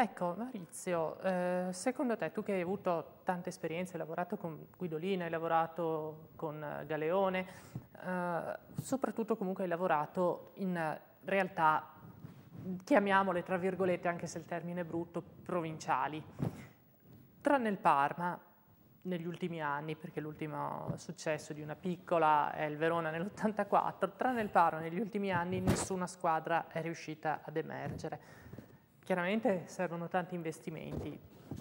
Ecco, Maurizio, eh, secondo te, tu che hai avuto tante esperienze, hai lavorato con Guidolina, hai lavorato con eh, Galeone, eh, soprattutto comunque hai lavorato in realtà, chiamiamole tra virgolette, anche se il termine è brutto, provinciali. Tranne il Parma, negli ultimi anni, perché l'ultimo successo di una piccola è il Verona nell'84, tranne il Parma negli ultimi anni nessuna squadra è riuscita ad emergere. Chiaramente servono tanti investimenti,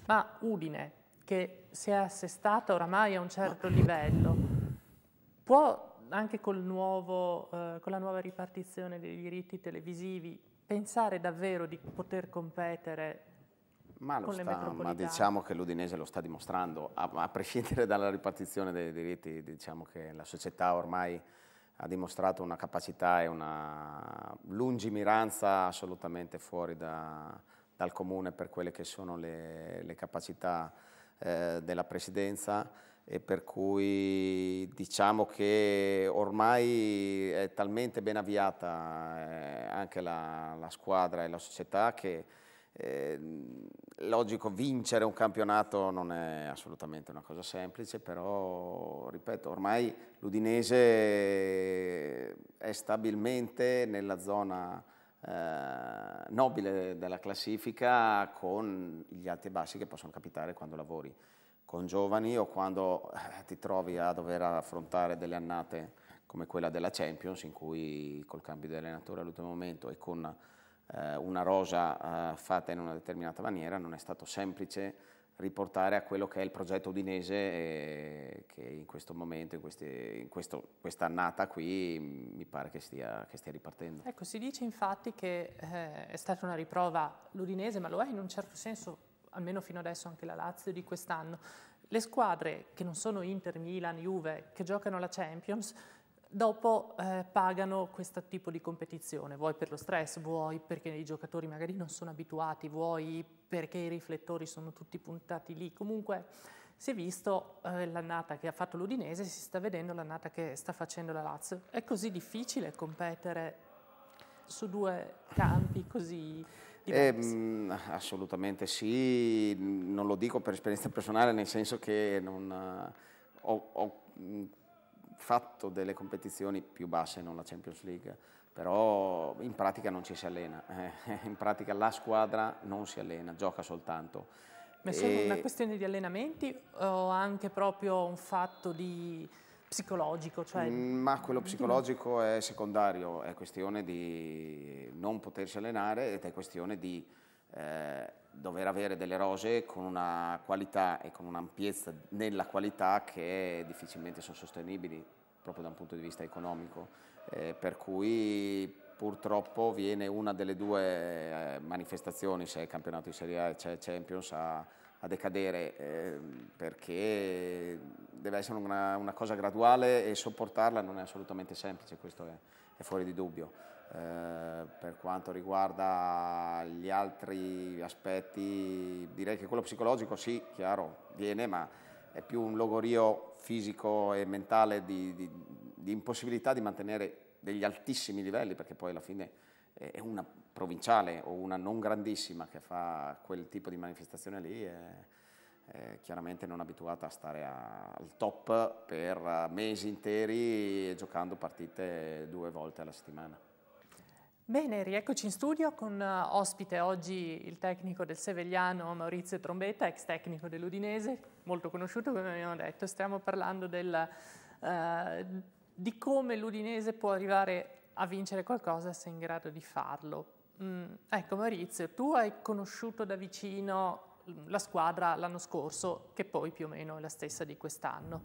ma Udine, che si è assestata oramai a un certo livello, può anche nuovo, eh, con la nuova ripartizione dei diritti televisivi pensare davvero di poter competere ma, sta, ma, diciamo che l'Udinese lo sta dimostrando, a, a prescindere dalla ripartizione dei diritti, diciamo che la società ormai ha dimostrato una capacità e una lungimiranza assolutamente fuori da, dal comune per quelle che sono le, le capacità eh, della Presidenza e per cui diciamo che ormai è talmente ben avviata eh, anche la, la squadra e la società che Ehm, logico, vincere un campionato non è assolutamente una cosa semplice, però, ripeto, ormai l'Udinese è stabilmente nella zona eh, nobile della classifica con gli alti e bassi che possono capitare quando lavori con giovani o quando eh, ti trovi a dover affrontare delle annate come quella della Champions, in cui col cambio di allenatore all'ultimo momento e con eh, una rosa eh, fatta in una determinata maniera, non è stato semplice riportare a quello che è il progetto udinese eh, che in questo momento, in, questi, in questo, quest'annata qui, mm, mi pare che stia, che stia, ripartendo. Ecco, si dice infatti che eh, è stata una riprova l'udinese, ma lo è in un certo senso, almeno fino adesso anche la Lazio di quest'anno. Le squadre che non sono Inter, Milan, Juve, che giocano la Champions, dopo eh, pagano questo tipo di competizione, vuoi per lo stress, vuoi perché i giocatori magari non sono abituati, vuoi perché i riflettori sono tutti puntati lì. Comunque si è visto eh, l'annata che ha fatto l'Udinese, si sta vedendo l'annata che sta facendo la Lazio. È così difficile competere su due campi così eh, assolutamente sì, non lo dico per esperienza personale, nel senso che non, eh, ho, ho fatto delle competizioni più basse, non la Champions League, però in pratica non ci si allena, eh. in pratica la squadra non si allena, gioca soltanto. Ma è solo e... una questione di allenamenti o anche proprio un fatto di psicologico? Cioè... Mm, ma quello psicologico è secondario, è questione di non potersi allenare ed è questione di eh, dover avere delle rose con una qualità e con un'ampiezza nella qualità che difficilmente sono sostenibili proprio da un punto di vista economico, eh, per cui purtroppo viene una delle due eh, manifestazioni, se il campionato di Serie A e c'è Champions, a, a decadere eh, perché deve essere una, una, cosa graduale e sopportarla non è assolutamente semplice, questo è, è fuori di dubbio. Eh, per quanto riguarda gli altri aspetti, direi che quello psicologico sì, chiaro, viene, ma è più un logorio fisico e mentale di, di, di impossibilità di mantenere degli altissimi livelli, perché poi alla fine è una provinciale o una non grandissima che fa quel tipo di manifestazione lì. E, eh, chiaramente non abituata a stare a, al top per mesi interi giocando partite due volte alla settimana. Bene, rieccoci in studio con eh, ospite oggi il tecnico del Sevegliano Maurizio Trombetta, ex tecnico dell'Udinese, molto conosciuto come abbiamo detto. Stiamo parlando del, uh, di come l'Udinese può arrivare a vincere qualcosa se è in grado di farlo. Mm, ecco Maurizio, tu hai conosciuto da vicino la squadra l'anno scorso, che poi più o meno è la stessa di quest'anno.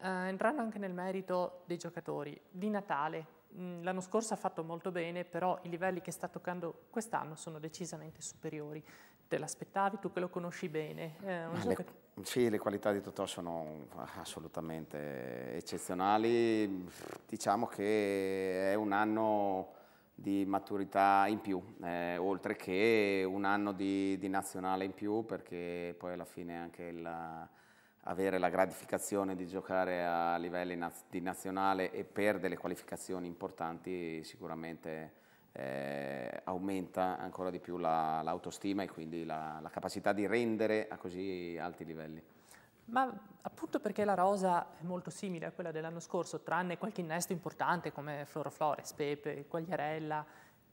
Uh, entrando anche nel merito dei giocatori, di Natale, Mm, l'anno scorso ha fatto molto bene, però i livelli che sta toccando quest'anno sono decisamente superiori. Te l'aspettavi, tu che lo conosci bene. Eh, le, che... Sì, le qualità di Totò sono assolutamente eccezionali. Diciamo che è un anno di maturità in più, eh, oltre che un anno di, di, nazionale in più, perché poi alla fine anche la avere la gratificazione di giocare a livelli naz- di nazionale e per delle qualificazioni importanti sicuramente eh, aumenta ancora di più la, l'autostima e quindi la, la capacità di rendere a così alti livelli. Ma appunto perché la rosa è molto simile a quella dell'anno scorso, tranne qualche innesto importante come Floro Flores, Pepe, Quagliarella,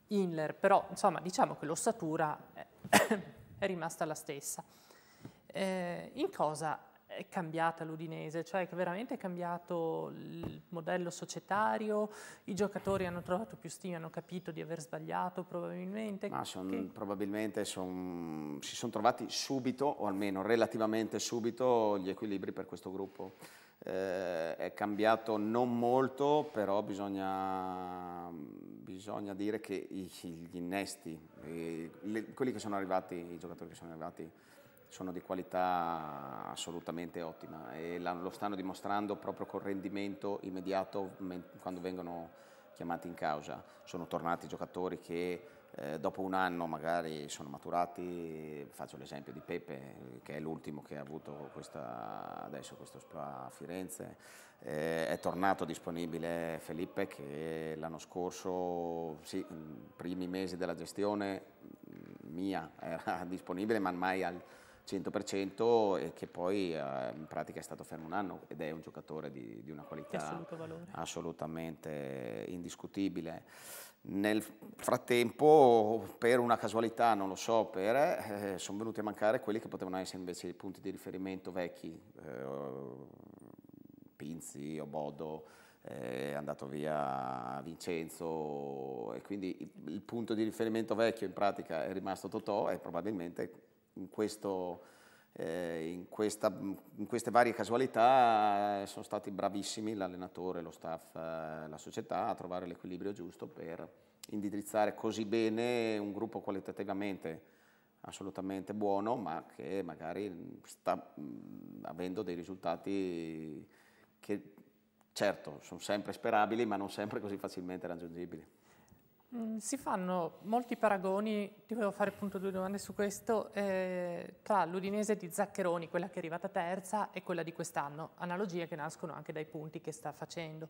Inler, però insomma diciamo che l'ossatura è, è rimasta la stessa. Eh, in cosa è cambiata l'Udinese, cioè che veramente è cambiato il modello societario, i giocatori hanno trovato più stima, hanno capito di aver sbagliato probabilmente. Ma son, che... probabilmente son, si sono trovati subito, o almeno relativamente subito, gli equilibri per questo gruppo. Eh, è cambiato non molto, però bisogna, bisogna dire che gli innesti, i, le, quelli che sono arrivati, i giocatori che sono arrivati sono di qualità assolutamente ottima e lo stanno dimostrando proprio col rendimento immediato quando vengono chiamati in causa. Sono tornati giocatori che eh, dopo un anno magari sono maturati, faccio l'esempio di Pepe che è l'ultimo che ha avuto questa, adesso questo SPA a Firenze, eh, è tornato disponibile Felipe che l'anno scorso, sì, mm, primi mesi della gestione mm, mia era disponibile ma mai al 100% e che poi eh, in pratica è stato fermo un anno ed è un giocatore di, di una qualità assolutamente indiscutibile. Nel frattempo, per una casualità, non lo so, per, eh, sono venuti a mancare quelli che potevano essere invece i punti di riferimento vecchi, eh, Pinzi, Obodo, eh, è andato via Vincenzo e quindi il, il punto di riferimento vecchio in pratica è rimasto Totò e probabilmente in, questo, eh, in, questa, in queste varie casualità eh, sono stati bravissimi l'allenatore, lo staff, eh, la società a trovare l'equilibrio giusto per indirizzare così bene un gruppo qualitativamente assolutamente buono, ma che magari sta mm, avendo dei risultati che certo sono sempre sperabili, ma non sempre così facilmente raggiungibili. Mm, si fanno molti paragoni, ti volevo fare appunto due domande su questo, eh, tra l'Udinese di Zaccheroni, quella che è arrivata terza, e quella di quest'anno, analogie che nascono anche dai punti che sta facendo.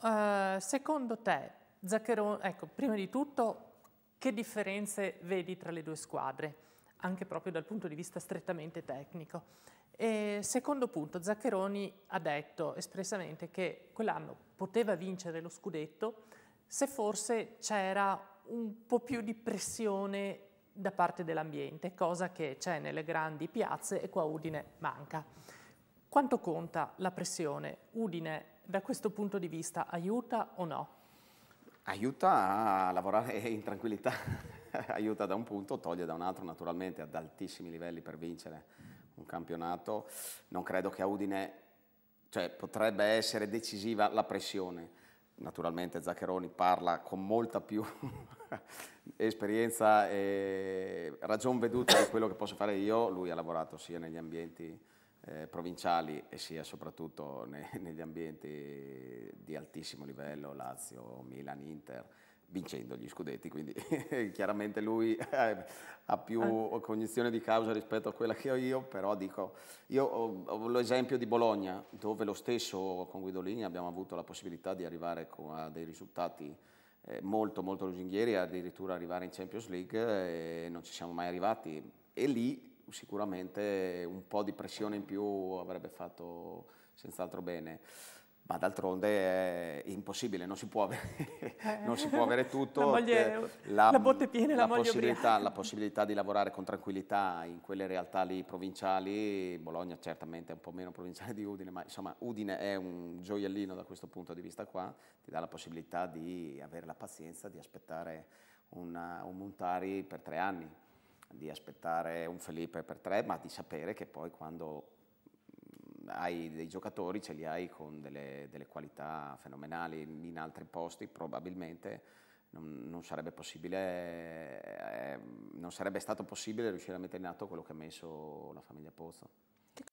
Uh, secondo te, Zaccheroni, ecco, prima di tutto, che differenze vedi tra le due squadre, anche proprio dal punto di vista strettamente tecnico? E secondo punto, Zaccheroni ha detto espressamente che quell'anno poteva vincere lo scudetto, se forse c'era un po' più di pressione da parte dell'ambiente, cosa che c'è nelle grandi piazze e qua Udine manca. Quanto conta la pressione? Udine da questo punto di vista aiuta o no? Aiuta a lavorare in tranquillità, aiuta da un punto, toglie da un altro naturalmente ad altissimi livelli per vincere un campionato. Non credo che a Udine, cioè potrebbe essere decisiva la pressione naturalmente Zaccheroni parla con molta più esperienza e ragion veduta di quello che posso fare io, lui ha lavorato sia negli ambienti eh, provinciali e sia soprattutto ne, negli ambienti di altissimo livello, Lazio, Milan, Inter, vincendo gli scudetti, quindi chiaramente lui eh, ha più cognizione di causa rispetto a quella che ho io, però dico, io ho, ho l'esempio di Bologna, dove lo stesso con Guidolini abbiamo avuto la possibilità di arrivare a dei risultati eh, molto molto lusinghieri, addirittura arrivare in Champions League e eh, non ci siamo mai arrivati e lì sicuramente un po' di pressione in più avrebbe fatto senz'altro bene ma d'altronde è impossibile, non si può avere, eh, si può avere tutto. La, moglie, eh, la, la, botte piena, la, la possibilità, la possibilità di lavorare con tranquillità in quelle realtà lì provinciali, Bologna certamente è un po' meno provinciale di Udine, ma insomma Udine è un gioiellino da questo punto di vista qua, ti dà la possibilità di avere la pazienza di aspettare una, un Montari per tre anni, di aspettare un Felipe per tre, ma di sapere che poi quando hai dei giocatori, ce li hai con delle, delle qualità fenomenali in altri posti, probabilmente non, non, sarebbe eh, non sarebbe stato possibile riuscire a mettere in atto quello che ha messo la famiglia Pozzo.